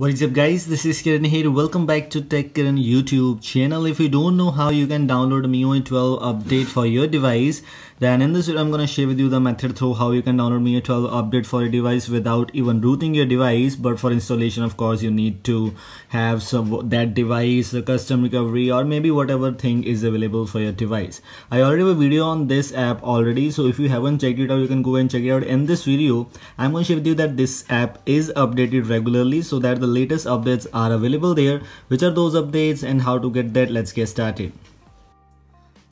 What is up guys, this is Kiran here. Welcome back to Tech Kiran YouTube channel. If you don't know how you can download MIUI 12 update for your device, then in this video I'm gonna share with you the method through how you can download MIUI 12 update for your device without even rooting your device. But for installation, of course, you need to have some that device, the custom recovery, or maybe whatever thing is available for your device. I already have a video on this app already, so if you haven't checked it out, you can go and check it out. In this video, I'm gonna share with you that this app is updated regularly so that the the latest updates are available there. Which are those updates and how to get that? Let's get started.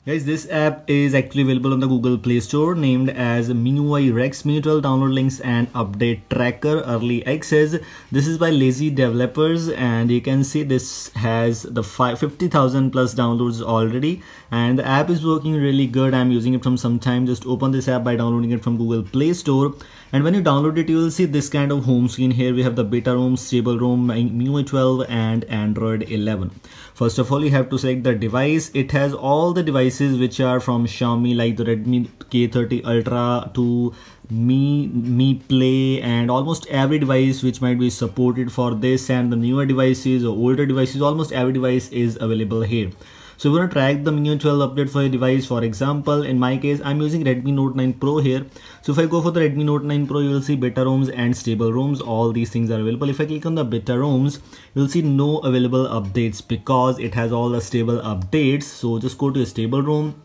Guys, this app is actually available on the Google Play Store named as MIUI Rex Mutual Download Links and Update Tracker Early Access. This is by Lazy Developers and you can see this has the 50,000 plus downloads already and the app is working really good. I'm using it from some time. Just open this app by downloading it from Google Play Store and when you download it you will see this kind of home screen here we have the beta room, stable room, MIUI 12 and Android 11. First of all you have to select the device. It has all the devices which are from Xiaomi like the Redmi K30 Ultra to Mi, Mi Play and almost every device which might be supported for this and the newer devices or older devices almost every device is available here. So we want to track the 12 update for your device. For example, in my case, I'm using Redmi Note 9 Pro here. So if I go for the Redmi Note 9 Pro, you will see better ROMs and stable ROMs. All these things are available. If I click on the better ROMs, you'll see no available updates because it has all the stable updates. So just go to the stable ROM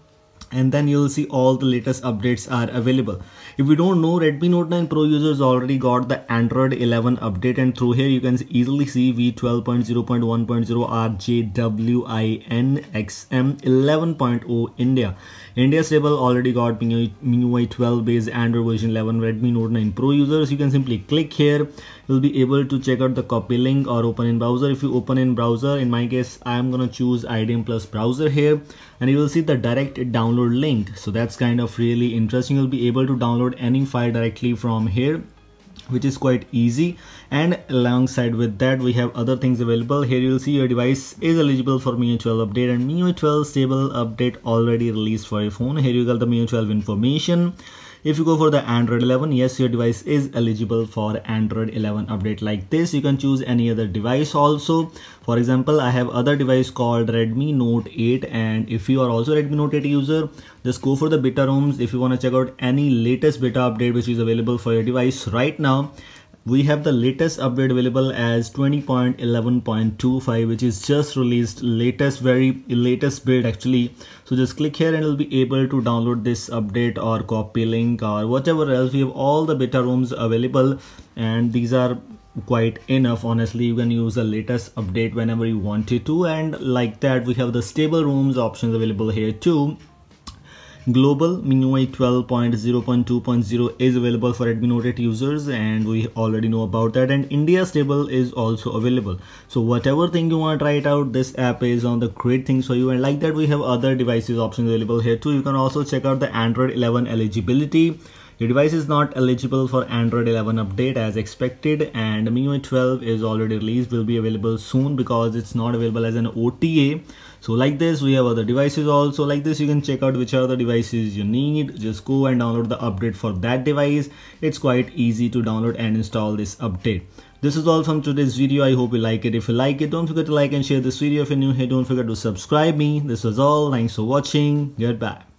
and then you'll see all the latest updates are available. If you don't know, Redmi Note 9 Pro users already got the Android 11 update and through here you can easily see V12.0.1.0 rjwinxm 11.0 India. India stable already got MIUI 12 based Android version 11 Redmi Note 9 Pro users. You can simply click here. You'll be able to check out the copy link or open in browser. If you open in browser, in my case, I'm gonna choose IDM plus browser here and you will see the direct download download link so that's kind of really interesting you'll be able to download any file directly from here which is quite easy and alongside with that we have other things available here you'll see your device is eligible for MIUI 12 update and MIUI 12 stable update already released for your phone here you got the MIUI 12 information if you go for the Android 11, yes, your device is eligible for Android 11 update like this. You can choose any other device also. For example, I have other device called Redmi Note 8 and if you are also Redmi Note 8 user, just go for the beta rooms if you want to check out any latest beta update which is available for your device right now we have the latest update available as 20.11.25 which is just released latest very latest build actually so just click here and you'll be able to download this update or copy link or whatever else we have all the beta rooms available and these are quite enough honestly you can use the latest update whenever you wanted to and like that we have the stable rooms options available here too global minui 12.0.2.0 is available for admin rotate users and we already know about that and india stable is also available so whatever thing you want to try it out this app is on the great things for you and like that we have other devices options available here too you can also check out the android 11 eligibility your device is not eligible for Android 11 update as expected and MIUI 12 is already released, will be available soon because it's not available as an OTA. So like this, we have other devices also like this. You can check out which are the devices you need. Just go and download the update for that device. It's quite easy to download and install this update. This is all from today's video. I hope you like it. If you like it, don't forget to like and share this video. If you're new here, don't forget to subscribe me. This was all. Thanks for watching. Goodbye.